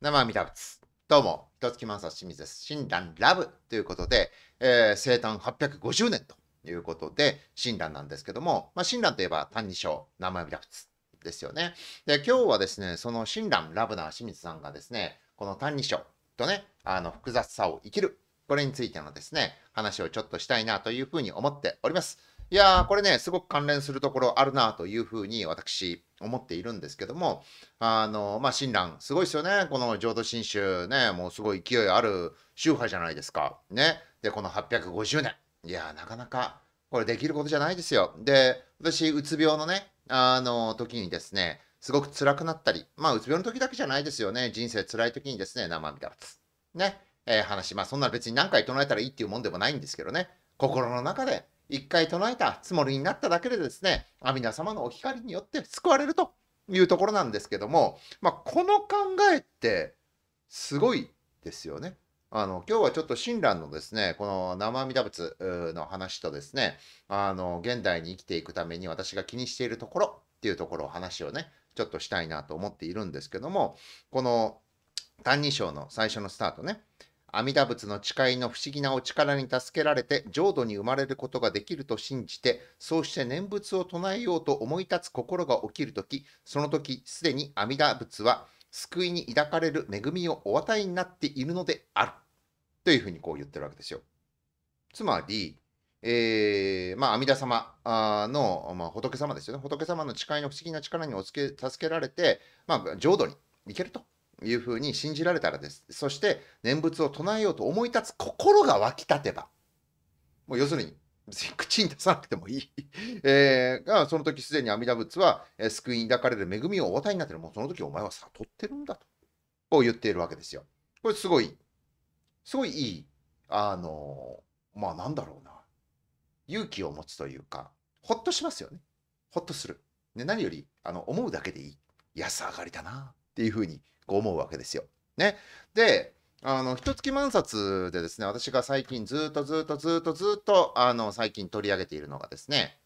生身仏。どうも、一月満さ清水です。親鸞ラブということで、えー、生誕850年ということで、親鸞なんですけども、まあ、親鸞といえば、単二章、生身仏ですよね。で、今日はですね、その親鸞ラブな清水さんがですね、この単二章とね、あの、複雑さを生きる。これについてのですね、話をちょっとしたいなというふうに思っております。いやー、これね、すごく関連するところあるなというふうに私、思っているんですけども、あの、まあ、親鸞、すごいですよね。この浄土真宗ね、もうすごい勢いある宗派じゃないですか。ね。で、この850年。いやー、なかなか、これできることじゃないですよ。で、私、うつ病のね、あの、時にですね、すごく辛くなったり、まあ、うつ病の時だけじゃないですよね。人生辛い時にですね、生身だつ。ね。えー、話、まあ、そんな別に何回唱えたらいいっていうもんでもないんですけどね。心の中で一回唱えたつもりになっただけでですね、阿弥陀様のお光によって救われるというところなんですけども、まあ、この考えってすごいですよね。あの今日はちょっと親鸞のですねこの生阿弥陀仏の話とですねあの現代に生きていくために私が気にしているところっていうところを話をねちょっとしたいなと思っているんですけどもこの「歎異抄」の最初のスタートね阿弥陀仏の誓いの不思議なお力に助けられて浄土に生まれることができると信じて、そうして念仏を唱えようと思い立つ心が起きるとき、そのときすでに阿弥陀仏は救いに抱かれる恵みをお与えになっているのである。というふうにこう言ってるわけですよ。つまり、えー、まあ、阿弥陀様の、まあ、仏様ですよね。仏様の誓いの不思議な力におつけ助けられて、まあ、浄土に行けるというふうに信じられたらです。そして念仏を唱えようと思い立つ心が湧き立てば、もう要するに口に出さなくてもいい。えー、が、その時すでに阿弥陀仏は、え救いに抱かれる恵みをお与えになっている。もうその時お前は悟ってるんだと。こう言っているわけですよ。これすごい、すごいいい、あの、まあなんだろうな。勇気を持つというか、ほっとしますよね。ほっとする。ね、何より、あの、思うだけでいい。安上がりだな。ていうふうにこう思うわけですよ。ね、であの一月万冊でですね私が最近ずっとずっとずっとずっとあの最近取り上げているのがですね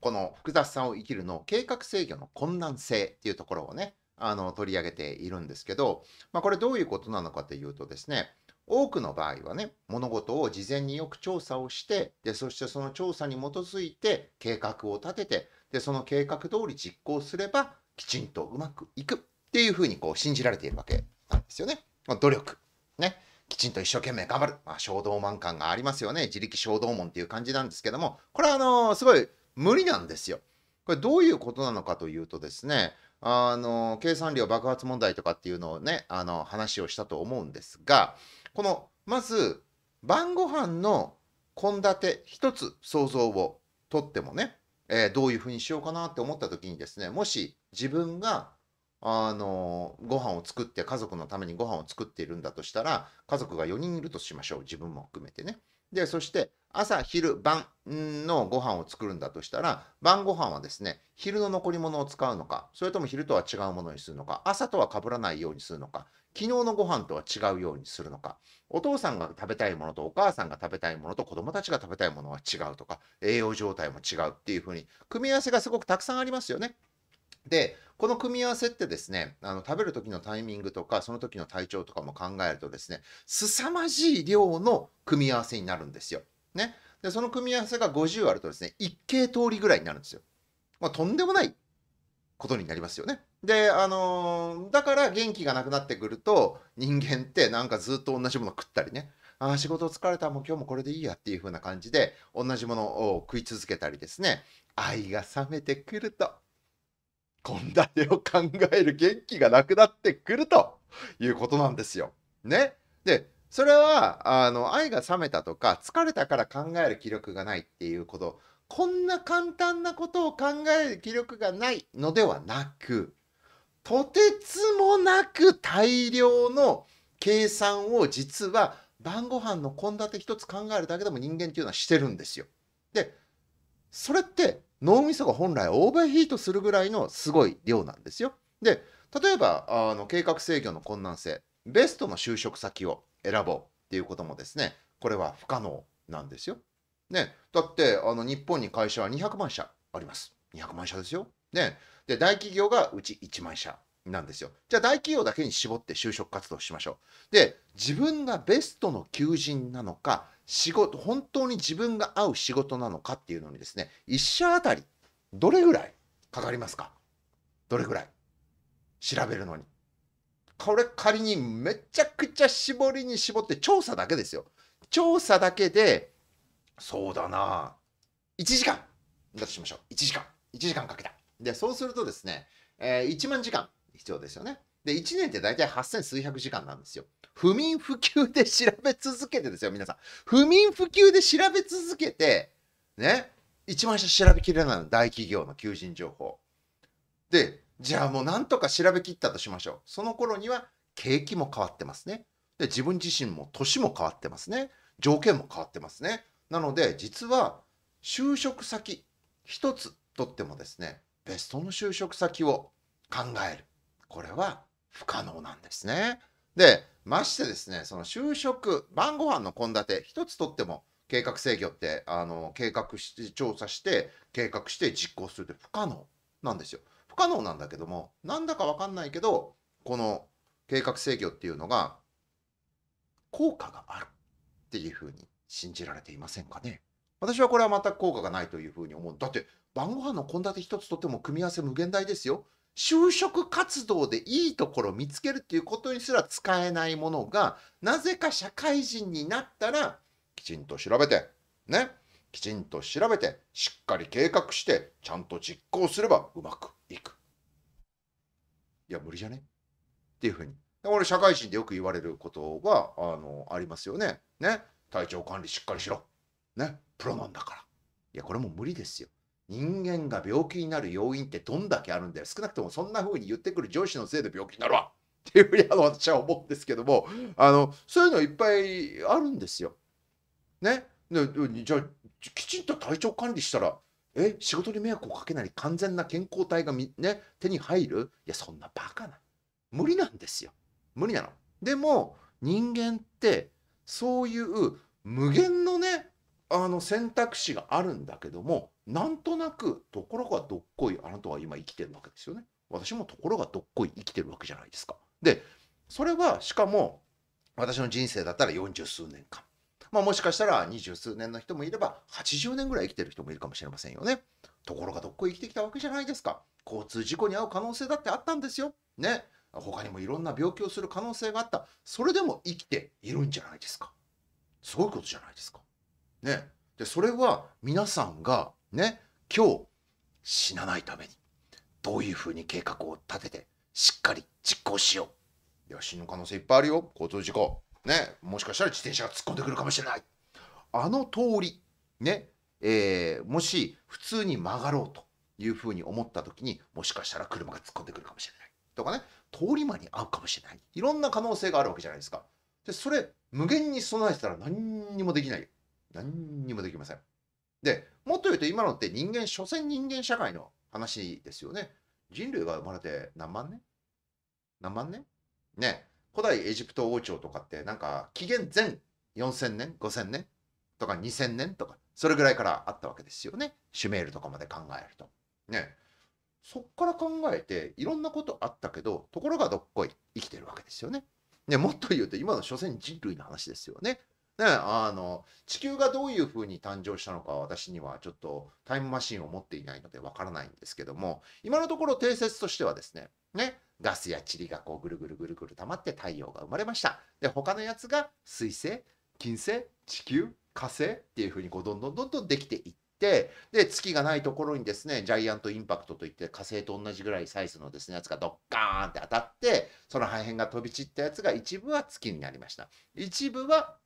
この複雑さを生きるの計画制御の困難性っていうところをねあの取り上げているんですけど、まあ、これどういうことなのかというとですね多くの場合はね物事を事前によく調査をしてでそしてその調査に基づいて計画を立ててでその計画通り実行すればきちんとうまくいくっていうふうにこう信じられているわけなんですよね。まあ、努力。ね。きちんと一生懸命頑張る。まあ、衝動満感がありますよね。自力衝動門っていう感じなんですけども、これはあのー、すごい無理なんですよ。これどういうことなのかというとですね、あのー、計算量爆発問題とかっていうのをね、あのー、話をしたと思うんですが、この、まず、晩ご飯の献立一つ想像をとってもね、えどういうふうにしようかなって思った時にですね、もし自分があのご飯を作って家族のためにご飯を作っているんだとしたら家族が4人いるとしましょう自分も含めてねでそして朝昼晩のご飯を作るんだとしたら晩ご飯はですね昼の残り物を使うのかそれとも昼とは違うものにするのか朝とは被らないようにするのか昨日のご飯とは違うようにするのかお父さんが食べたいものとお母さんが食べたいものと子供たちが食べたいものは違うとか栄養状態も違うっていうふうに組み合わせがすごくたくさんありますよね。で、この組み合わせってですね、あの食べる時のタイミングとか、その時の体調とかも考えるとですね、凄まじい量の組み合わせになるんですよ。ね。で、その組み合わせが50あるとですね、1系通りぐらいになるんですよ。まあ、とんでもないことになりますよね。で、あのー、だから元気がなくなってくると、人間ってなんかずっと同じもの食ったりね、ああ、仕事疲れた、もう今日もこれでいいやっていう風な感じで、同じものを食い続けたりですね、愛が冷めてくると献立を考える元気がなくなってくるということなんですよ。ね。で、それは、あの、愛が冷めたとか、疲れたから考える気力がないっていうこと、こんな簡単なことを考える気力がないのではなく、とてつもなく大量の計算を実は晩ご飯の献立一つ考えるだけでも人間っていうのはしてるんですよ。で、それって脳みそが本来オーバーヒートするぐらいのすごい量なんですよ。で例えばあの計画制御の困難性ベストの就職先を選ぼうっていうこともですねこれは不可能なんですよ。ね、だってあの日本に会社は200万社あります。200万社ですよ。ね、で大企業がうち1万社なんですよ。じゃあ大企業だけに絞って就職活動しましょう。で自分がベストの求人なのか仕事本当に自分が合う仕事なのかっていうのにですね1社あたりどれぐらいかかりますかどれぐらい調べるのにこれ仮にめちゃくちゃ絞りに絞って調査だけですよ調査だけでそうだな1時間だとしましょう1時間1時間かけたでそうするとですね、えー、1万時間必要ですよねで1年って大体8000数百時間なんですよ不眠不休で調べ続けてですよ、皆さん。不眠不休で調べ続けて、ね、一番下調べきれないの、大企業の求人情報。で、じゃあもうなんとか調べきったとしましょう。その頃には景気も変わってますね。で、自分自身も年も変わってますね。条件も変わってますね。なので、実は就職先一つとってもですね、ベストの就職先を考える。これは不可能なんですね。で、ましてですね、その就職、晩ご飯の献立、一つとっても計画制御って、あの、計画して、調査して、計画して実行するって不可能なんですよ。不可能なんだけども、なんだかわかんないけど、この計画制御っていうのが、効果があるっていうふうに信じられていませんかね。私はこれは全く効果がないというふうに思う。だって、晩ご飯の献立一つとっても組み合わせ無限大ですよ。就職活動でいいところを見つけるっていうことにすら使えないものが、なぜか社会人になったら、きちんと調べて、ね、きちんと調べて、しっかり計画して、ちゃんと実行すればうまくいく。いや、無理じゃねっていうふうに。俺、社会人でよく言われることが、あの、ありますよね。ね、体調管理しっかりしろ。ね、プロなんだから。いや、これも無理ですよ。人間が病気になる要因ってどんだけあるんだよ。少なくともそんな風に言ってくる上司のせいで病気になるわっていうふうにあの私は思うんですけども、あの、そういうのいっぱいあるんですよ。ね。じゃあ、きちんと体調管理したら、え、仕事に迷惑をかけない完全な健康体がね、手に入るいや、そんなバカな。無理なんですよ。無理なの。でも、人間って、そういう無限のあの選択肢があるんだけどもなんとなくところがどっこいあなたは今生きてるわけですよね私もところがどっこい生きてるわけじゃないですかでそれはしかも私の人生だったら40数年間まあ、もしかしたら二十数年の人もいれば80年ぐらい生きてる人もいるかもしれませんよね。ところがどっこい生きてきたわけじゃないですか。交通事故に遭う可能性だってあったんですよ。ね。他にもいろんな病気をする可能性があった。それでも生きているんじゃないですか。すごいことじゃないですか。ね、でそれは皆さんがね今日死なないためにどういうふうに計画を立ててしっかり実行しよういや死ぬ可能性いっぱいあるよ交通事故ねもしかしたら自転車が突っ込んでくるかもしれないあの通りねえー、もし普通に曲がろうというふうに思った時にもしかしたら車が突っ込んでくるかもしれないとかね通り魔に遭うかもしれないいろんな可能性があるわけじゃないですかでそれ無限に備えてたら何にもできないよ何にもできません。で、もっと言うと今のって人間、所詮人間社会の話ですよね。人類が生まれて何万年何万年ね、古代エジプト王朝とかってなんか紀元前4000年、5000年とか2000年とか、それぐらいからあったわけですよね。シュメールとかまで考えると。ね。そっから考えていろんなことあったけど、ところがどっこい生きてるわけですよね。ね、もっと言うと今の所詮人類の話ですよね。ね、あの地球がどういうふうに誕生したのかは私にはちょっとタイムマシンを持っていないのでわからないんですけども今のところ定説としてはですねねガスや塵がこうぐるぐるぐるぐる溜まって太陽が生まれましたで他のやつが水星金星地球火星っていうふうにこうどんどんどんどんできていってで月がないところにですねジャイアントインパクトといって火星と同じぐらいサイズのですねやつがドッカーンって当たってその破片が飛び散ったやつが一部は月になりました一部は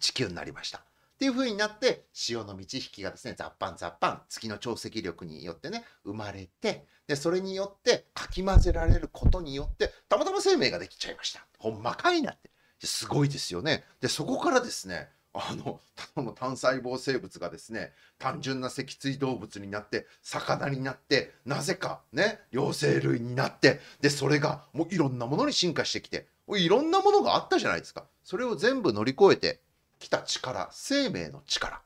地球になりました。っていう風になって潮の満ち引きがですね雑版雑版月の潮汐力によってね生まれてでそれによってかき混ぜられることによってたまたま生命ができちゃいましたほんまかいなってすごいですよねでそこからですねあのたの単細胞生物がですね単純な脊椎動物になって魚になってなぜかね両生類になってでそれがもういろんなものに進化してきていろんなものがあったじゃないですかそれを全部乗り越えて来た力生命の力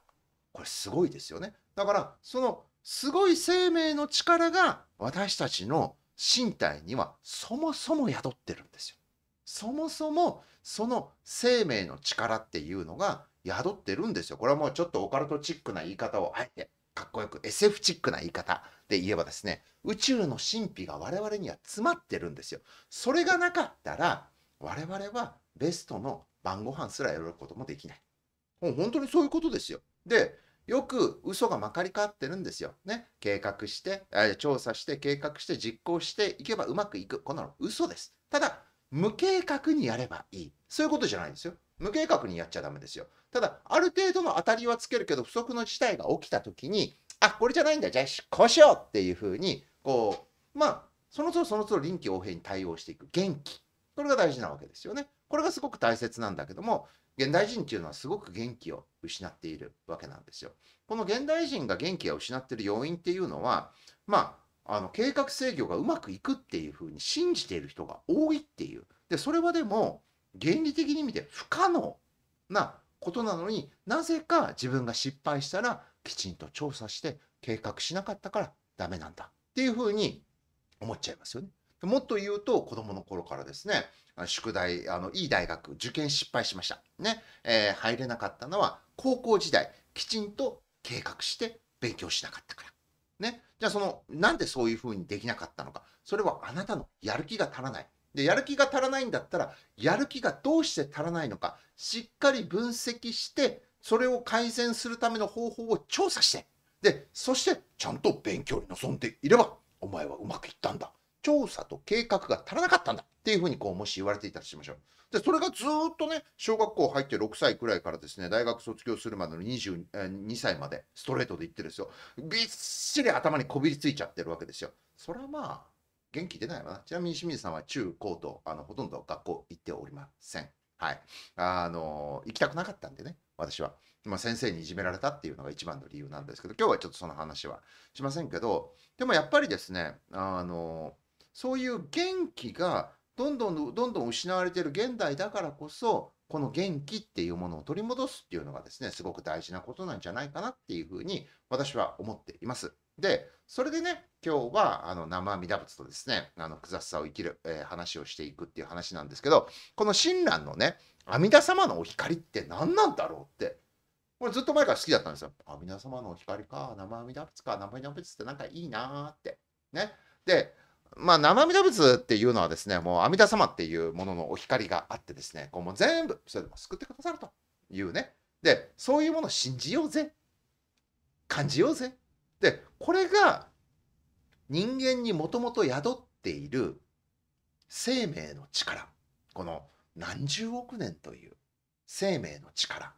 これすごいですよねだからそのすごい生命の力が私たちの身体にはそもそも宿ってるんですよそもそもその生命の力っていうのが宿ってるんですよこれはもうちょっとオカルトチックな言い方をあえてかっこよく SF チックな言い方で言えばですね宇宙の神秘が我々には詰まってるんですよそれがなかったら我々はベストの晩ご飯すら喜ぶこともできない。もう本当にそういうことですよ。で、よく嘘がまかりかってるんですよ。ね。計画して、え調査して、計画して、実行していけばうまくいく。こんなの嘘です。ただ、無計画にやればいい。そういうことじゃないんですよ。無計画にやっちゃダメですよ。ただ、ある程度の当たりはつけるけど、不測の事態が起きた時に、あ、これじゃないんだ。じゃあ、こうしようっていうふうに、こう、まあ、その都度その都度臨機応変に対応していく。元気。これが大事なわけですよね。これがすごく大切なんだけども現代人っていうのはすごく元気を失っているわけなんですよ。この現代人が元気を失っている要因っていうのはまああの計画制御がうまくいくっていうふうに信じている人が多いっていうでそれはでも原理的に見て不可能なことなのになぜか自分が失敗したらきちんと調査して計画しなかったからダメなんだっていうふうに思っちゃいますよね。もっと言うと子供の頃からですね宿題あのいい大学受験失敗しました、ねえー、入れなかったのは高校時代きちんと計画して勉強しなかったから。ね、じゃあそのなんでそういうふうにできなかったのかそれはあなたのやる気が足らないでやる気が足らないんだったらやる気がどうして足らないのかしっかり分析してそれを改善するための方法を調査してでそしてちゃんと勉強に臨んでいればお前はうまくいったんだ調査と計画が足らなかったんだっていうふうにこうもし言われていたとしましょう。で、それがずっとね、小学校入って6歳くらいからですね、大学卒業するまでの22 2歳までストレートで言ってるんですよ、びっしり頭にこびりついちゃってるわけですよ。それはまあ、元気出ないわな。ちなみに清水さんは中高と、あの、ほとんど学校行っておりません。はい。あの、行きたくなかったんでね、私は。まあ、先生にいじめられたっていうのが一番の理由なんですけど、今日はちょっとその話はしませんけど、でもやっぱりですね、あの、そういう元気がどんどんどんどん失われている現代だからこそ、この元気っていうものを取り戻すっていうのがですね、すごく大事なことなんじゃないかなっていうふうに私は思っています。で、それでね、今日はあの生阿弥陀仏とですね、あの複雑さを生きる、えー、話をしていくっていう話なんですけど、この親鸞のね、阿弥陀様のお光って何なんだろうって、これずっと前から好きだったんですよ。阿弥陀様のお光か、生阿弥陀仏か、生阿弥陀仏ってなんかいいなーって。ね。で、まあ、生阿弥陀仏っていうのはですね、もう阿弥陀様っていうもののお光があってですね、こうもう全部、それでも救ってくださるというね。で、そういうものを信じようぜ。感じようぜ。で、これが人間にもともと宿っている生命の力。この何十億年という生命の力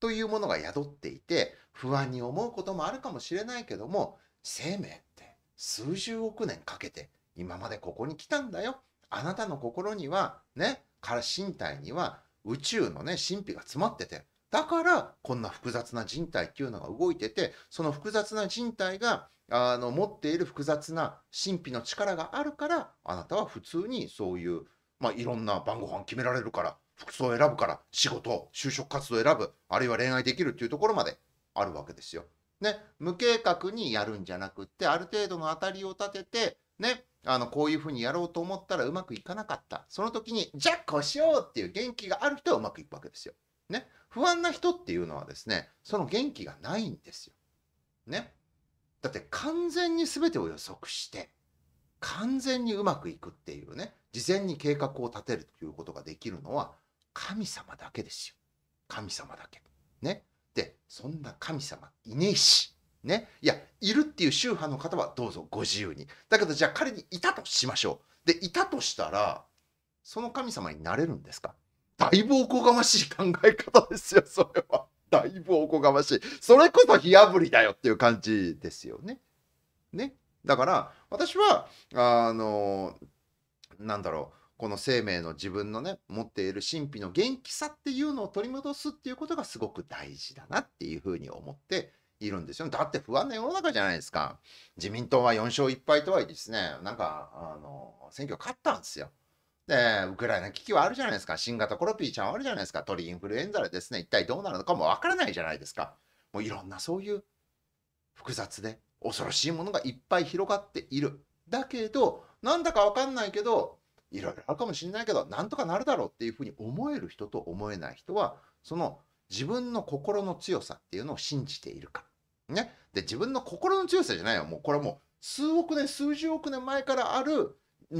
というものが宿っていて、不安に思うこともあるかもしれないけども、生命って数十億年かけて今までここに来たんだよ。あなたの心には、ね、から身体には宇宙のね、神秘が詰まってて、だから、こんな複雑な人体っていうのが動いてて、その複雑な人体が、あの、持っている複雑な神秘の力があるから、あなたは普通にそういう、まあ、いろんな晩ご飯決められるから、服装を選ぶから、仕事、就職活動を選ぶ、あるいは恋愛できるっていうところまであるわけですよ。ね、無計画にやるんじゃなくって、ある程度の当たりを立てて、ね、あのこういうふうにやろうと思ったらうまくいかなかったその時にじゃあこうしようっていう元気がある人はうまくいくわけですよ。ね、不安な人っていうのはですねその元気がないんですよ。ね、だって完全に全てを予測して完全にうまくいくっていうね事前に計画を立てるということができるのは神様だけですよ。神様だけ。ね。でそんな神様いねえしね。いや、いるっていう宗派の方はどうぞご自由に。だけど、じゃあ彼にいたとしましょう。で、いたとしたら、その神様になれるんですかだいぶおこがましい考え方ですよ、それは。だいぶおこがましい。それこそ火あぶりだよっていう感じですよね。ね。だから、私は、あの、なんだろう。この生命の自分のね持っている神秘の元気さっていうのを取り戻すっていうことがすごく大事だなっていうふうに思っているんですよ。だって不安な世の中じゃないですか。自民党は4勝1敗とはいえですね、なんか、あの、選挙勝ったんですよ。で、ウクライナ危機はあるじゃないですか。新型コロピーちゃんはあるじゃないですか。鳥インフルエンザでですね、一体どうなるのかもわからないじゃないですか。もういろんなそういう複雑で恐ろしいものがいっぱい広がっている。だけど、なんだかわかんないけど、いろいろあるかもしれないけど、なんとかなるだろうっていうふうに思える人と思えない人は、その自分の心の強さっていうのを信じているか。ね。で、自分の心の強さじゃないよ。もうこれはもう数億年、数十億年前からある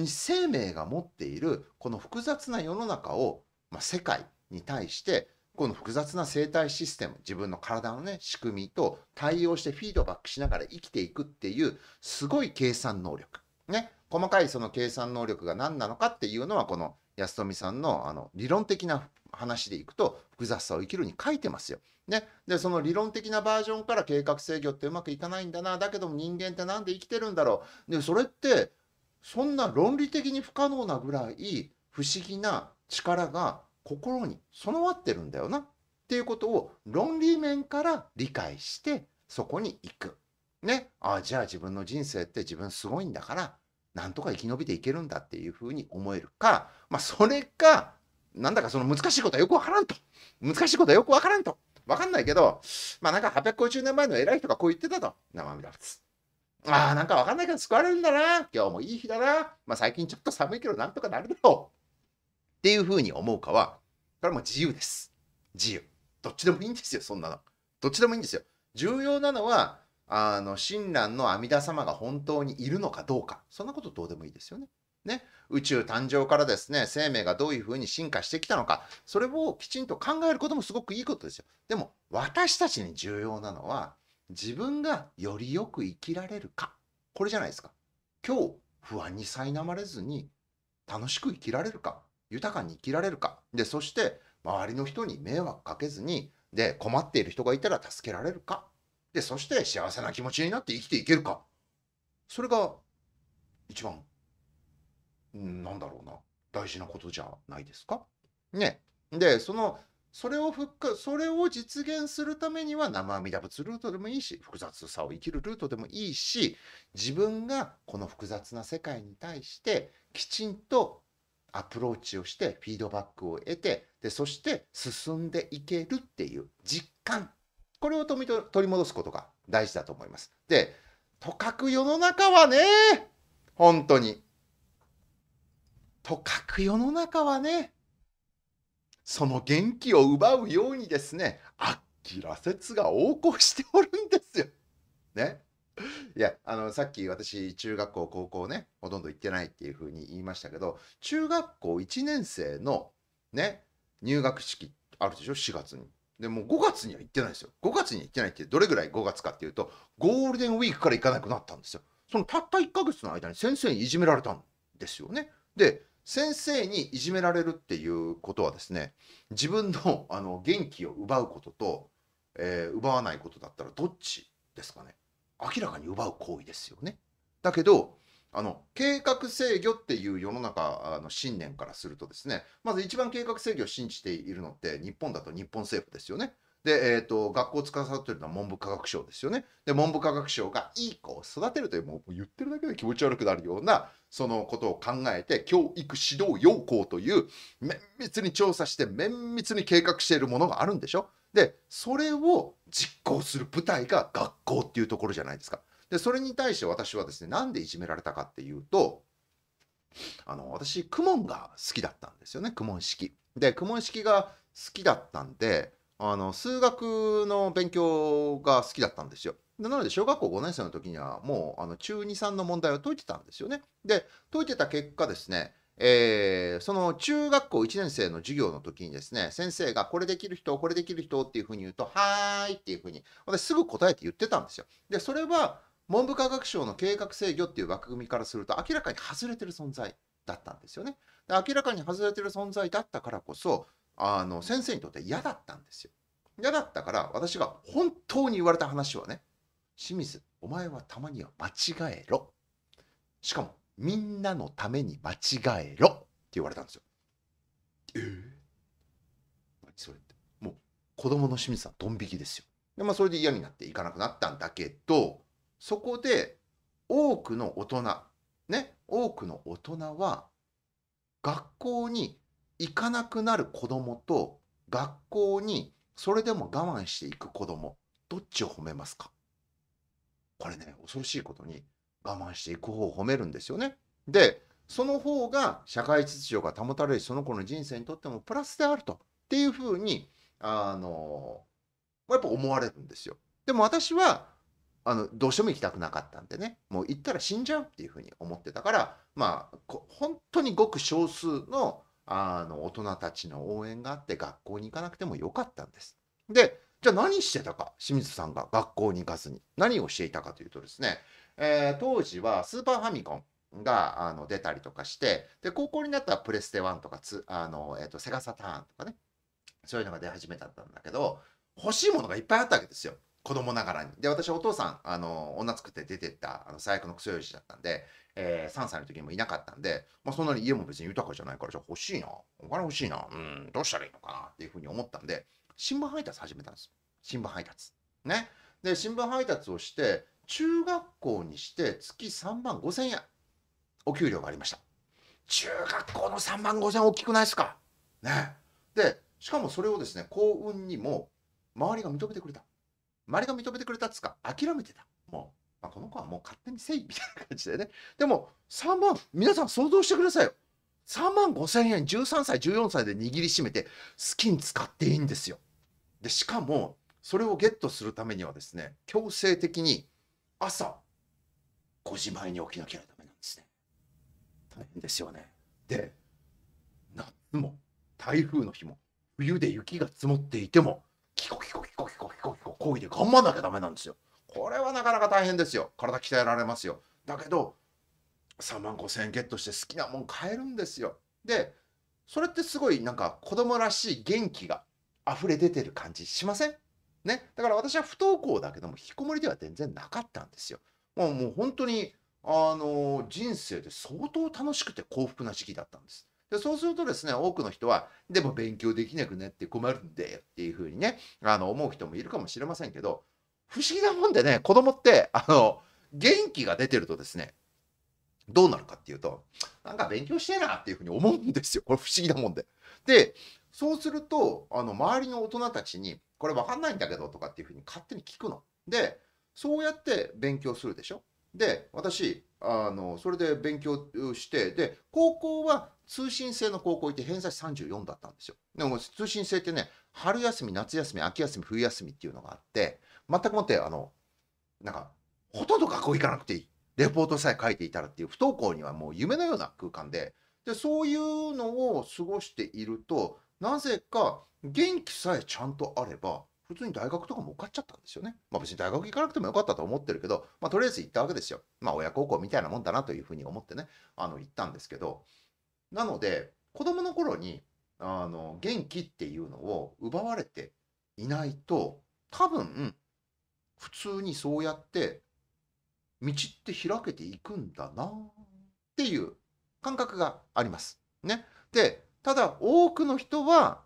生命が持っているこの複雑な世の中を、まあ、世界に対してこの複雑な生態システム自分の体のね仕組みと対応してフィードバックしながら生きていくっていうすごい計算能力ね細かいその計算能力が何なのかっていうのはこの安富さんのあの理論的な話でいくと複雑さを生きるに書いてますよ。ね、でその理論的なバージョンから計画制御ってうまくいかないんだなだけども人間って何で生きてるんだろうでそれってそんな論理的に不可能なぐらい不思議な力が心に備わってるんだよなっていうことを論理面から理解してそこに行く。ね、ああじゃあ自分の人生って自分すごいんだからなんとか生き延びていけるんだっていうふうに思えるか、まあ、それか、なんだかその難しいことはよくわからんと。難しいことはよくわからんと。わかんないけど、まあなんか850年前の偉い人がこう言ってたと。生身だつ。ああ、なんかわかんないけど救われるんだな。今日もいい日だな。まあ最近ちょっと寒いけどなんとかなるだろう。っていうふうに思うかは、これも自由です。自由。どっちでもいいんですよ、そんなの。どっちでもいいんですよ。重要なのは、あの親鸞の阿弥陀様が本当にいるのかどうかそんなことどうでもいいですよね。ね、宇宙誕生からですね生命がどういうふうに進化してきたのかそれをきちんと考えることもすごくいいことですよでも私たちに重要なのは自分がよりよく生きられるかこれじゃないですか今日不安に苛まれずに楽しく生きられるか豊かに生きられるかでそして周りの人に迷惑かけずにで困っている人がいたら助けられるかでそして幸せな気持ちになって生きていけるかそれが一番なんだろうな大事なことじゃないですか。ね。でそのそれを復活それを実現するためには生阿弥陀仏ルートでもいいし複雑さを生きるルートでもいいし自分がこの複雑な世界に対してきちんとアプローチをしてフィードバックを得てでそして進んでいけるっていう実感これを取り戻すことが大事だと思います。で、とかく世の中はね、本当に。とかく世の中はね、その元気を奪うようにですね、あっきら説が横行しておるんですよ。ね。いやあのさっき私中学校高校ねほとんど行ってないっていうふうに言いましたけど中学校1年生のね入学式あるでしょ4月にでもう5月には行ってないですよ5月には行ってないってどれぐらい5月かっていうとゴールデンウィークから行かなくなったんですよそのたった1ヶ月の間に先生にいじめられたんですよねで先生にいじめられるっていうことはですね自分のあの元気を奪うことと、えー、奪わないことだったらどっちですかね明らかに奪う行為ですよねだけどあの計画制御っていう世の中の信念からするとですねまず一番計画制御を信じているのって日本だと日本政府ですよね。で、えーと、学校を司っているのは文部科学省ですよね。で文部科学省がいい子を育てるというもう言ってるだけで気持ち悪くなるようなそのことを考えて教育指導要項という綿密に調査して綿密に計画しているものがあるんでしょでそれを実行する部隊が学校っていうところじゃないですか。でそれに対して私はですねなんでいじめられたかっていうとあの私クモンが好きだったんですよねクモン式。でクモン式が好きだったんであの数学の勉強が好きだったんですよ。なので小学校5年生の時にはもうあの中23の問題を解いてたんですよね。で解いてた結果ですねえー、その中学校1年生の授業の時にですね、先生がこれできる人、これできる人っていうふうに言うと、はーいっていうふうに、私すぐ答えて言ってたんですよ。で、それは文部科学省の計画制御っていう枠組みからすると明らかに外れてる存在だったんですよね。で明らかに外れてる存在だったからこそあの先生にとって嫌だったんですよ。嫌だったから私が本当に言われた話はね清水お前はたまには間違えろしかもみんなのために間違えろって言われたんですよ。えー、何それってもう子供の清水さんドン引きですよ。でまあそれで嫌になっていかなくなったんだけどそこで多くの大人ね多くの大人は学校に行かなくなる子供と学校にそれでも我慢していく子供どっちを褒めますかこれね恐ろしいことに我慢していく方を褒めるんですよね。でその方が社会秩序が保たれるその子の人生にとってもプラスであるとっていうふうにあのやっぱ思われるんですよ。でも私はあのどうしても行きたくなかったんでねもう行ったら死んじゃうっていうふうに思ってたからまあ本当にごく少数のあの大人たちの応援があって学校に行かなくてもよかったんです。でじゃあ何してたか清水さんが学校に行かずに何をしていたかというとですね、えー、当時はスーパーファミコンがあの出たりとかしてで高校になったらプレステ1とかつあの、えーと、とセガサターンとかねそういうのが出始めたんだけど欲しいものがいっぱいあったわけですよ。子供ながらに。で、私はお父さん、あの、女作って出てった、あの、最悪のクソ用事だったんで、えー、3歳の時にもいなかったんで、まあ、そんなに家も別に豊かじゃないから、じゃあ欲しいな、お金欲しいな、うん、どうしたらいいのかなっていうふうに思ったんで、新聞配達始めたんです。新聞配達。ね。で、新聞配達をして、中学校にして月3万5千円、お給料がありました。中学校の3万5千円大きくないですかね。で、しかもそれをですね、幸運にも、周りが認めてくれた。周りが認めてくれたっつか諦めてたもう、まあ、この子はもう勝手にせいみたいな感じでねでも3万皆さん想像してくださいよ3万5千円13歳14歳で握りしめてスキン使っていいんですよでしかもそれをゲットするためにはですね強制的に朝5時前に起きなきゃダメなんですね大変ですよねで夏も台風の日も冬で雪が積もっていてもキコキコキコキコキコキコこいで頑張んなきゃダメなんですよ。これはなかなか大変ですよ。体鍛えられますよ。だけど、3万5 0 0 0円ゲットして好きなもん買えるんですよ。で、それってすごいなんか子供らしい元気が溢れ出てる感じしませんね。だから私は不登校だけども、引きこもりでは全然なかったんですよ。もうもう本当に、あのー、人生で相当楽しくて幸福な時期だったんです。でそうするとですね、多くの人は、でも勉強できなくなって困るんで、っていうふうにね、あの思う人もいるかもしれませんけど、不思議なもんでね、子供って、あの、元気が出てるとですね、どうなるかっていうと、なんか勉強してえなっていうふうに思うんですよ。これ不思議なもんで。で、そうすると、あの、周りの大人たちに、これわかんないんだけどとかっていうふうに勝手に聞くの。で、そうやって勉強するでしょ。で、私、あのそれで勉強してで高校は通信制の高校行って偏差値34だったんですよ。でも通信制ってね、春休み、夏休み、秋休み、冬休みっていうのがあって、全くもって、あの、なんか、ほとんど学校行かなくていい。レポートさえ書いていたらっていう不登校にはもう夢のような空間で、で、そういうのを過ごしていると、なぜか元気さえちゃんとあれば、普通に大学とかも受かっちゃったんですよね。まあ別に大学行かなくてもよかったと思ってるけど、まあとりあえず行ったわけですよ。まあ親孝行みたいなもんだなというふうに思ってね、あの行ったんですけど、なので子供の頃にあの元気っていうのを奪われていないと多分普通にそうやって道って開けていくんだなっていう感覚があります。ね、でただ多くの人は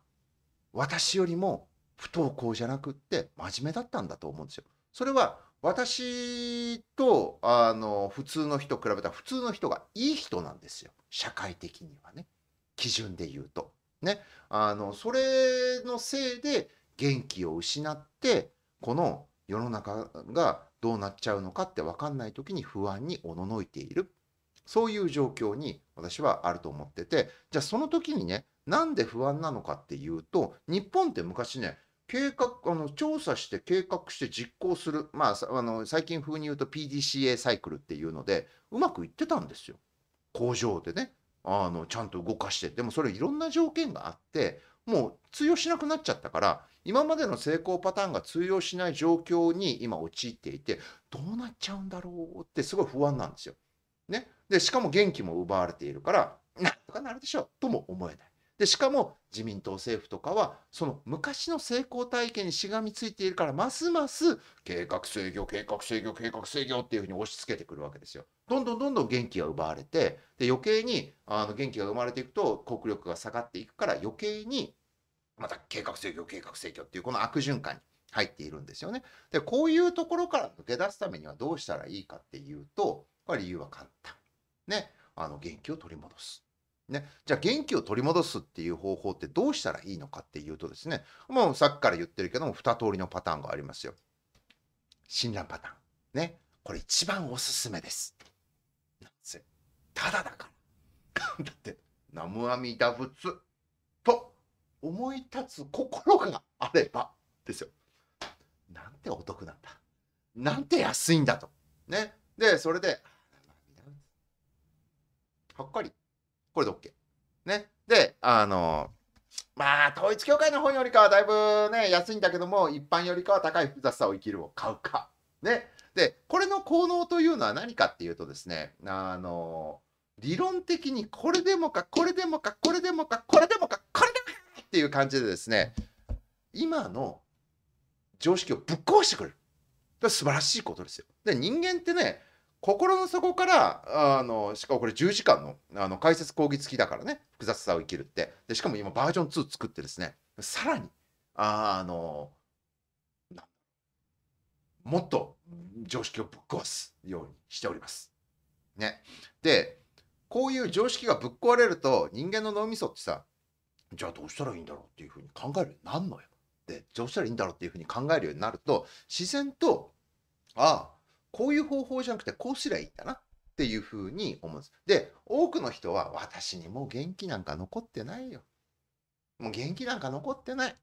私よりも不登校じゃなくって真面目だったんだと思うんですよ。それは私とあの普通の人比べたら普通の人がいい人なんですよ社会的にはね基準で言うと。ね、あのそれのせいで元気を失ってこの世の中がどうなっちゃうのかって分かんない時に不安におののいているそういう状況に私はあると思っててじゃあその時にねなんで不安なのかっていうと日本って昔ね計画あの調査して計画して実行する、まあ、あの最近風に言うと PDCA サイクルっていうのでうまくいってたんですよ工場でねあのちゃんと動かしてでもそれいろんな条件があってもう通用しなくなっちゃったから今までの成功パターンが通用しない状況に今陥っていてどうなっちゃうんだろうってすごい不安なんですよ。ね、でしかも元気も奪われているからなんとかなるでしょうとも思えない。でしかも自民党政府とかはその昔の成功体験にしがみついているからますます計画制御計画制御計画制御っていうふうに押し付けてくるわけですよ。どんどんどんどん元気が奪われてで余計にあの元気が生まれていくと国力が下がっていくから余計にまた計画制御計画制御っていうこの悪循環に入っているんですよね。でこういうところから抜け出すためにはどうしたらいいかっていうとこれ理由は簡単。ね。あの元気を取り戻す。ね、じゃあ元気を取り戻すっていう方法ってどうしたらいいのかっていうとですね、もうさっきから言ってるけども、2通りのパターンがありますよ。診断パターン。ね。これ一番おすすめです。なんせ、ただだから。だって、南無阿弥陀仏と思い立つ心があればですよ。なんてお得なんだ。なんて安いんだと。ね。で、それで、はっかり。これで OK。ね。で、あの、まあ、統一教会の本よりかはだいぶね、安いんだけども、一般よりかは高い複雑さを生きるを買うか。ね。で、これの効能というのは何かっていうとですね、あの、理論的にこれでもか、これでもか、これでもか、これでもか、これでもかっていう感じでですね、今の常識をぶっ壊してくれる。素晴らしいことですよ。で、人間ってね、心の底からあのしかもこれ10時間のあの解説講義付きだからね複雑さを生きるってでしかも今バージョン2作ってですねさらにあのもっと常識をぶっ壊すようにしております。ね、でこういう常識がぶっ壊れると人間の脳みそってさじゃあどうしたらいいんだろうっていうふうに考えるようになんのよ。でどうしたらいいんだろうっていうふうに考えるようになると自然とああこういう方法じゃなくてこうすりゃいいんだなっていうふうに思うんです。で、多くの人は私にもう元気なんか残ってないよ。もう元気なんか残ってない。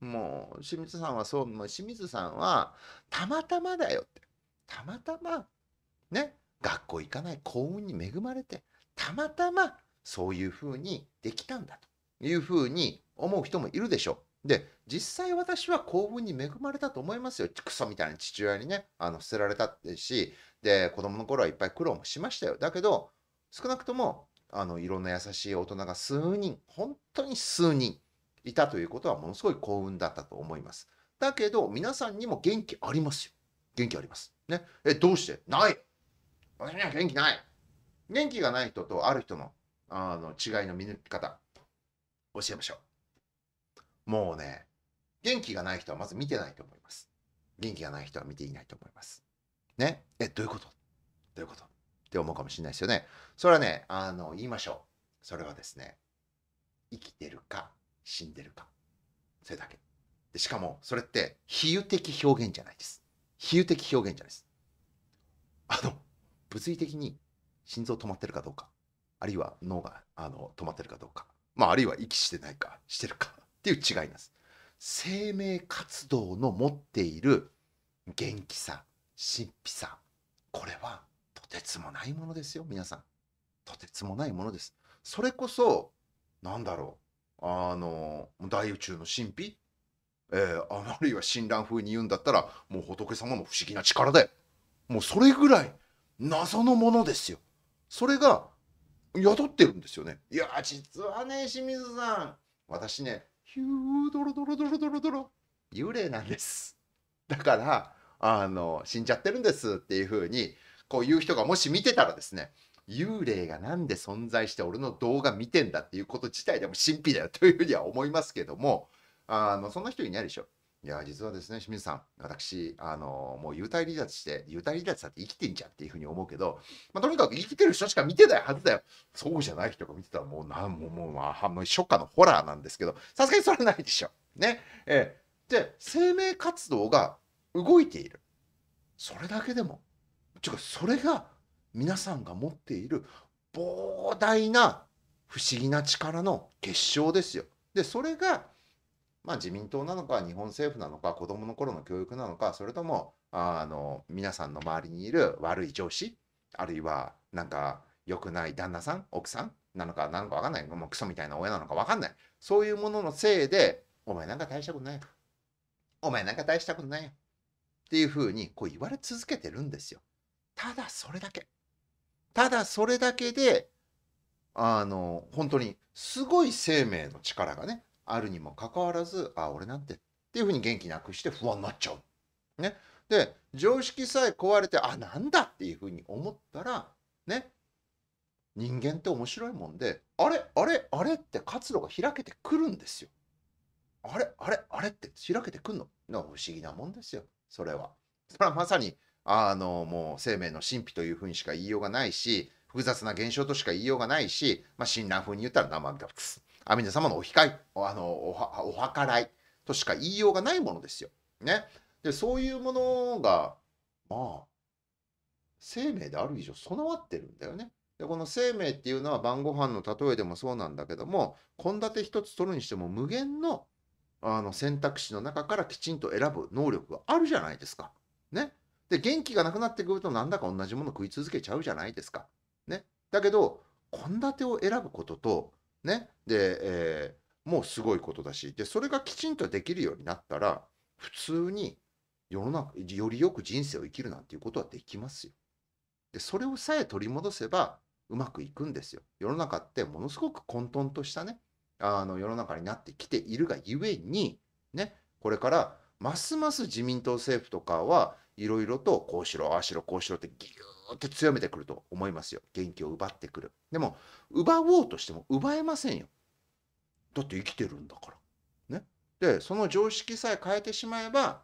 もう清水さんはそう、もう清水さんはたまたまだよって。たまたま、ね、学校行かない幸運に恵まれて、たまたまそういうふうにできたんだというふうに思う人もいるでしょう。で、実際私は幸運に恵まれたと思いますよ。クソみたいな父親にね、あの捨てられたし、で、子供の頃はいっぱい苦労もしましたよ。だけど、少なくとも、あの、いろんな優しい大人が数人、本当に数人いたということはものすごい幸運だったと思います。だけど、皆さんにも元気ありますよ。元気あります。ね。え、どうしてない私には元気ない元気がない人とある人のあの違いの見抜き方、教えましょう。もうね、元気がない人はまず見てないと思います。元気がない人は見ていないと思います。ね。え、どういうことどういうことって思うかもしれないですよね。それはね、あの、言いましょう。それはですね、生きてるか死んでるか。それだけ。でしかも、それって、比喩的表現じゃないです。比喩的表現じゃないです。あの、物理的に心臓止まってるかどうか、あるいは脳があの止まってるかどうか、まあ、あるいは息してないか、してるか、っていう違います。生命活動の持っている元気さ、神秘さ、これはとてつもないものですよ、皆さん。とてつもないものです。それこそ、なんだろう、あの、大宇宙の神秘えー、あるいは親鸞風に言うんだったら、もう仏様の不思議な力で、もうそれぐらい謎のものですよ。それが宿ってるんですよね。いや、実はね、清水さん、私ね、ヒュードロドロドロドロドロ幽霊なんですだからあの死んじゃってるんですっていうふうにこういう人がもし見てたらですね幽霊が何で存在して俺の動画見てんだっていうこと自体でも神秘だよというふうには思いますけどもあのそんな人いないでしょいや実はですね清水さん私あのもう幽体離脱して幽体離脱だって生きてんじゃんっていうふうに思うけど、まあ、とにかく生きてる人しか見てないはずだよそうじゃない人が見てたらもうなんももうまあもう初夏のホラーなんですけどさすがにそれはないでしょねえー、で生命活動が動いているそれだけでもちいうかそれが皆さんが持っている膨大な不思議な力の結晶ですよでそれがまあ、自民党なのか日本政府なのか子どもの頃の教育なのかそれともあの皆さんの周りにいる悪い上司あるいはなんか良くない旦那さん奥さんなのかなか分かんないもうクソみたいな親なのか分かんないそういうもののせいでお前なんか大したことないよお前なんか大したことないよっていうふうにこう言われ続けてるんですよただそれだけただそれだけであの本当にすごい生命の力がねあるにもかかわらず、あ、俺なんてっていうふうに元気なくして不安になっちゃう。ね。で、常識さえ壊れて、あ、なんだっていうふうに思ったら、ね。人間って面白いもんで、あれ、あれ、あれって活路が開けてくるんですよ。あれ、あれ、あれって開けてくんの。不思議なもんですよ。それは。それはまさに、あの、もう生命の神秘というふうにしか言いようがないし、複雑な現象としか言いようがないし、まあ、親鸞風に言ったら生身だ。阿弥様のお控え、あのおお計らいとしか言いようがないものですよ。ね。で、そういうものが、まあ、生命である以上備わってるんだよね。でこの生命っていうのは晩ご飯の例えでもそうなんだけども献立一つ取るにしても無限のあの選択肢の中からきちんと選ぶ能力があるじゃないですか。ね。で元気がなくなってくるとなんだか同じもの食い続けちゃうじゃないですか。ね。だけど献立を選ぶこととね。で、えー、もうすごいことだし、で、それがきちんとできるようになったら、普通に世の中、よりよく人生を生きるなんていうことはできますよ。で、それをさえ取り戻せば、うまくいくんですよ。世の中ってものすごく混沌としたね、あの世の中になってきているがゆえに、ね、これからますます自民党政府とかはいろいろとこうしろ、ああしろ、こうしろってギューっ強めてくると思いますよ元気を奪ってくるでも奪おうとしても奪えませんよだって生きてるんだからねでその常識さえ変えてしまえば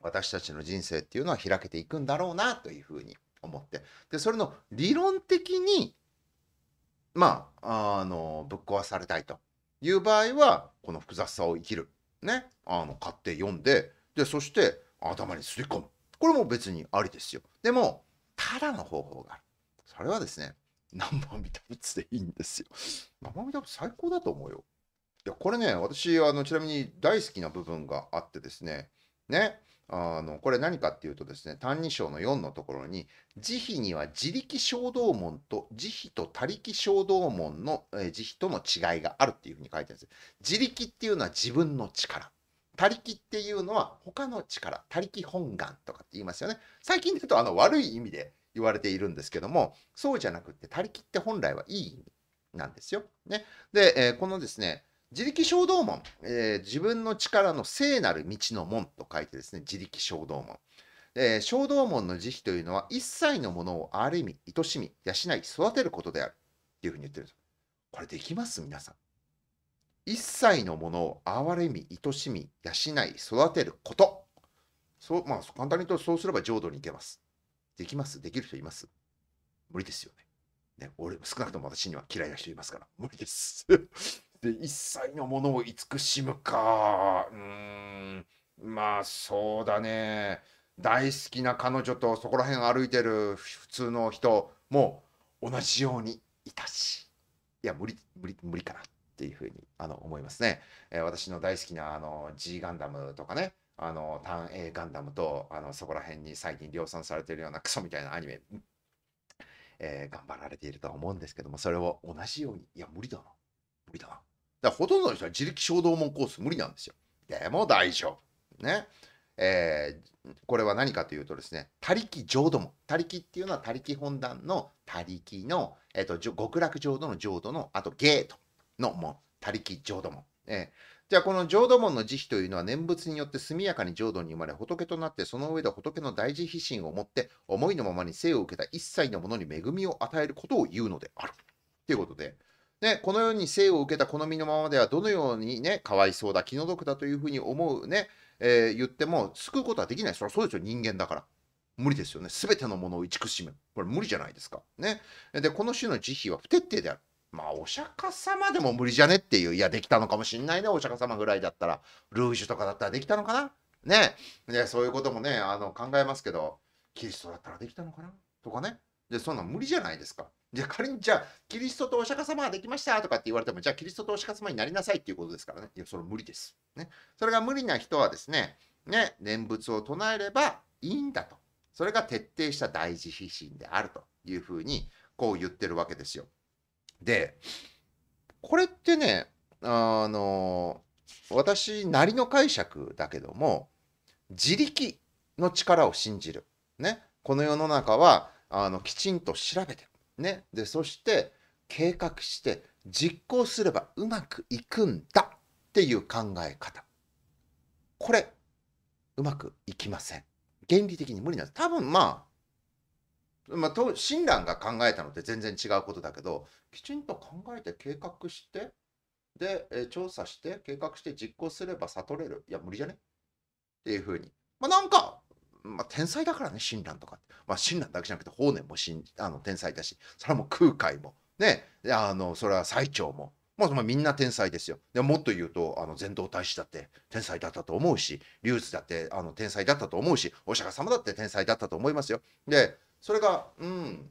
私たちの人生っていうのは開けていくんだろうなというふうに思ってでそれの理論的にまああのぶっ壊されたいという場合はこの複雑さを生きるねあの買って読んででそして頭にすり込むこれも別にありですよでもただの方法がある。それはですね、南無阿弥陀仏でいいんですよ。南無阿弥陀仏最高だと思うよ。いや、これね、私、あの、ちなみに大好きな部分があってですね、ね、あの、これ何かっていうとですね、単二章の4のところに、慈悲には自力衝動門と、慈悲と他力衝動門の、えー、慈悲との違いがあるっていうふうに書いてあるんです。自力っていうのは自分の力。他力っていうのは他の力、他力本願とかって言いますよね。最近で言うとあの悪い意味で言われているんですけども、そうじゃなくって他力って本来はいい意味なんですよ。ね、で、えー、このですね、自力衝動門、えー、自分の力の聖なる道の門と書いてですね、自力衝動門。えー、衝動門の慈悲というのは一切のものをある意味、愛しみ、養い、育てることであるっていうふうに言ってるんですよ。これできます皆さん。一切のものを憐れみ、愛しみ、養い、育てること。そう、まあ、簡単に言うと、そうすれば浄土に行けます。できますできる人います無理ですよね。ね、俺、少なくとも私には嫌いな人いますから、無理です。で、一切のものを慈しむか。うーん、まあ、そうだね。大好きな彼女とそこら辺歩いてる普通の人も同じようにいたし。いや、無理、無理、無理かなっていうふうにあの思いますね、えー、私の大好きなあの G ガンダムとかねあのターン A ガンダムとあのそこら辺に最近量産されてるようなクソみたいなアニメ、えー、頑張られているとは思うんですけどもそれを同じようにいや無理だな無理だなだからほとんどの人は自力衝動門コース無理なんですよでも大丈夫ねえー、これは何かというとですね「他力浄土も」「他力」っていうのは「他力本願」の「他力の」えーと、と極楽浄土の浄土のあと「ゲート」の門他力浄土門。えー、じゃあこの浄土門の慈悲というのは念仏によって速やかに浄土に生まれ仏となってその上で仏の大慈悲心を持って思いのままに生を受けた一切のものに恵みを与えることを言うのである。ということで。ね、このように生を受けたこの身のままではどのようにね、かわいそうだ、気の毒だというふうに思うね、えー、言っても救うことはできない。それはそうですよ、人間だから。無理ですよね。すべてのものを慈しむ。これ無理じゃないですか。ね。で、この種の慈悲は不徹底である。まあ、お釈迦様でも無理じゃねっていう、いや、できたのかもしんないね、お釈迦様ぐらいだったら、ルージュとかだったらできたのかなねねそういうこともね、あの考えますけど、キリストだったらできたのかなとかね。で、そんな無理じゃないですか。じゃ仮に、じゃあ、キリストとお釈迦様ができましたとかって言われても、じゃあ、キリストとお釈迦様になりなさいっていうことですからね。いや、それ無理です。ね。それが無理な人はですね、ね、念仏を唱えればいいんだと。それが徹底した大事必心であるというふうに、こう言ってるわけですよ。でこれってねあの私なりの解釈だけども自力の力を信じる、ね、この世の中はあのきちんと調べて、ね、でそして計画して実行すればうまくいくんだっていう考え方これうまくいきません原理的に無理なんです多分まあまあ、親鸞が考えたのって全然違うことだけどきちんと考えて計画してで、え調査して計画して実行すれば悟れるいや無理じゃねっていうふうに、まあ、なんか、まあ、天才だからね親鸞とか、まあ、親鸞だけじゃなくて法然もあの天才だしそれはもう空海もねあのそれは最澄も。まあ、みんな天才ですよ。でもっと言うと、あの、全道大使だって天才だったと思うし、龍ズだってあの天才だったと思うし、お釈迦様だって天才だったと思いますよ。で、それが、うん、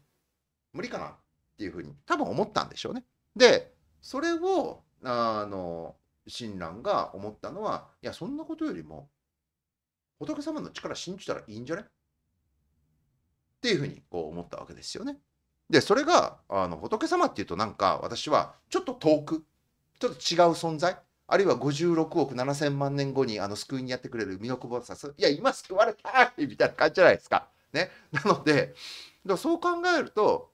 無理かなっていうふうに多分思ったんでしょうね。で、それを、あの、親鸞が思ったのは、いや、そんなことよりも、仏様の力信じたらいいんじゃねっていうふうにこう思ったわけですよね。で、それが、あの、仏様っていうとなんか、私はちょっと遠く、ちょっと違う存在、あるいは56億7000万年後にあの救いにやってくれる身窪をさすいや、今救われたいみたいな感じじゃないですか。ね、なのでだそう考えると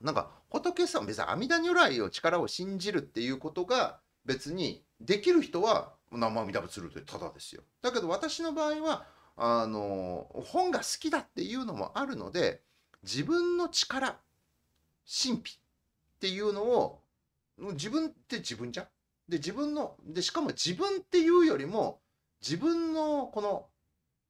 なんか仏さん別に阿弥陀如来の力を信じるっていうことが別にできる人は生阿弥陀仏するとただですよ。だけど私の場合はあの本が好きだっていうのもあるので自分の力神秘っていうのを自分って自分じゃで自分のでしかも自分っていうよりも自分のこの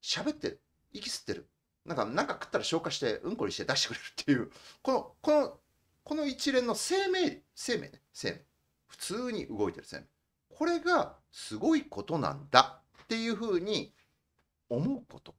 喋ってる息吸ってるなんかなんか食ったら消化してうんこにして出してくれるっていうこのこのこの一連の生命生命ね生命普通に動いてる生命これがすごいことなんだっていうふうに思うこと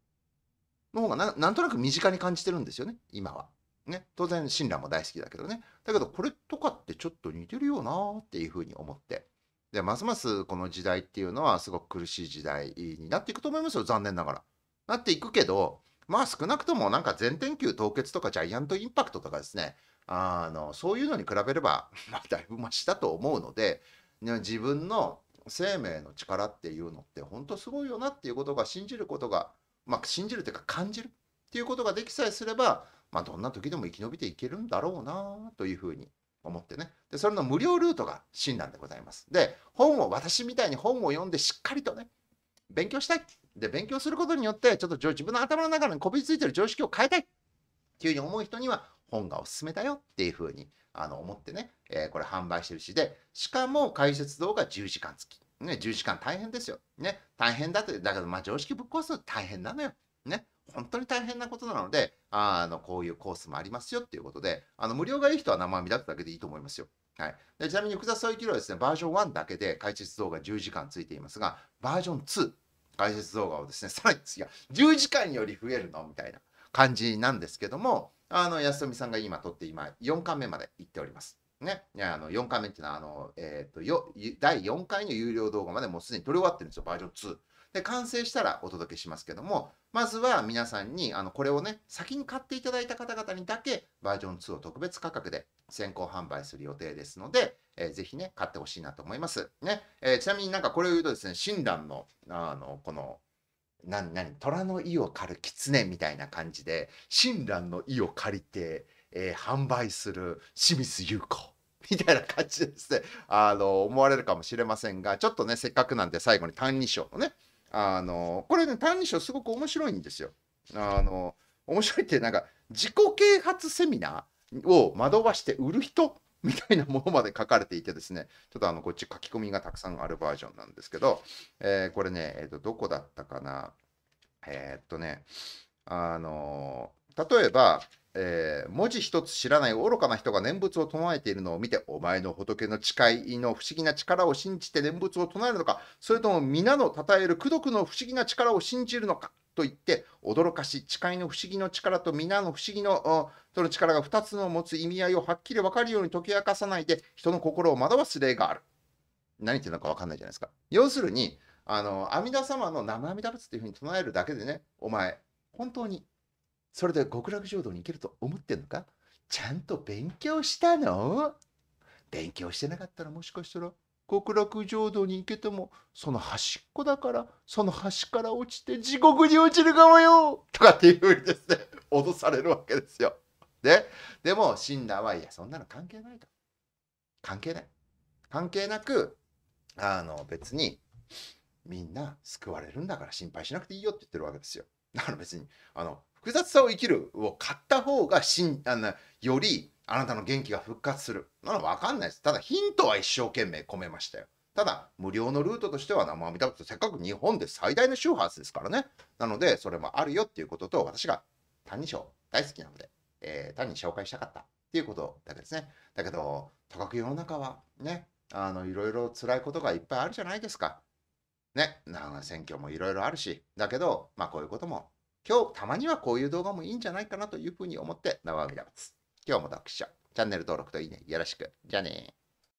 の方がななんとなく身近に感じてるんですよね今は。ね、当然親鸞も大好きだけどねだけどこれとかってちょっと似てるよなっていうふうに思ってでますますこの時代っていうのはすごく苦しい時代になっていくと思いますよ残念ながら。なっていくけどまあ少なくともなんか全天球凍結とかジャイアントインパクトとかですね、あのそういうのに比べれば、まあ、だいぶマシだと思うので、自分の生命の力っていうのって本当すごいよなっていうことが信じることが、まあ、信じるというか感じるっていうことができさえすれば、まあ、どんな時でも生き延びていけるんだろうなというふうに思ってねでそれの無料ルートがなんでございますで本を私みたいに本を読んでしっかりとね勉強したいで、勉強することによって、ちょっと自分の頭の中にこびりついてる常識を変えたいっていうふうに思う人には、本がおすすめだよっていうふうにあの思ってね、えー、これ販売してるしで、しかも解説動画10時間付き。ね、10時間大変ですよ。ね、大変だって、だけど、まあ、常識ぶっ壊すと大変なのよ。ね、本当に大変なことなので、あのこういうコースもありますよっていうことで、あの無料がいい人は生身だっただけでいいと思いますよ。はい、でちなみに、福田総一郎はですね、バージョン1だけで解説動画10時間ついていますが、バージョン2。解説動画をですね さらに次は10時間より増えるのみたいな感じなんですけどもあの安富さんが今撮って今4巻目まで行っております。ね、あの4回目っていうのはあの、えーとよ第4回の有料動画までもうすでに撮り終わってるんですよバージョン2。で完成したらお届けしますけどもまずは皆さんにあのこれをね先に買っていただいた方々にだけバージョン2を特別価格で先行販売する予定ですのでえー、ぜひね、買ってほしいなと思います。ね、えー、ちなみになんかこれを言うとですね、親鸞の、あの、この、何何虎の意を狩る狐みたいな感じで親鸞の意を借りて、えー、販売する清水優子みたいな感じですねあの思われるかもしれませんがちょっとねせっかくなんで最後に「歎異抄」のねあのこれね「歎異抄」すごく面白いんですよ。あの面白いってなんか自己啓発セミナーを惑わして売る人 みたいなものまで書かれていてですね、ちょっとあのこっち書き込みがたくさんあるバージョンなんですけど、えー、これね、えー、とどこだったかな。えー、っとね、あのー、例えば、えー、文字一つ知らない愚かな人が念仏を唱えているのを見て、お前の仏の誓いの不思議な力を信じて念仏を唱えるのか、それとも皆の称える功徳の不思議な力を信じるのかと言って驚かし誓いの不思議の力と皆の不思議のその力が2つの持つ意味合いをはっきり分かるように解き明かさないで人の心を惑わす例がある。何言ってるのか分かんないじゃないですか。要するにあの阿弥陀様の生阿弥陀仏というふうに唱えるだけでねお前本当にそれで極楽浄土に行けると思ってんのかちゃんと勉強したの勉強してなかったらもしかしたら極楽浄土に行けても、その端っこだから、その端から落ちて地獄に落ちるかもよとかっていうふうにですね、脅されるわけですよ。で、でも、親鸞はいや、そんなの関係ないと。関係ない。関係なく、あの、別に、みんな救われるんだから心配しなくていいよって言ってるわけですよ。だから別に、あの、複雑さを生きるを買った方がしんあのよりあなたの元気が復活する。なのわかんないです。ただヒントは一生懸命込めましたよ。ただ、無料のルートとしては生阿弥陀仏、せっかく日本で最大の周波数ですからね。なので、それもあるよっていうことと、私が単に抄」大好きなので、えー、単に紹介したかったっていうことだけですね。だけど、とかく世の中はね、あの、いろいろ辛いことがいっぱいあるじゃないですか。ね、選挙もいろいろあるし、だけど、まあこういうことも、今日たまにはこういう動画もいいんじゃないかなというふうに思って、生阿弥陀仏。今日も読書。チャンネル登録といいね。よろしく。じゃあね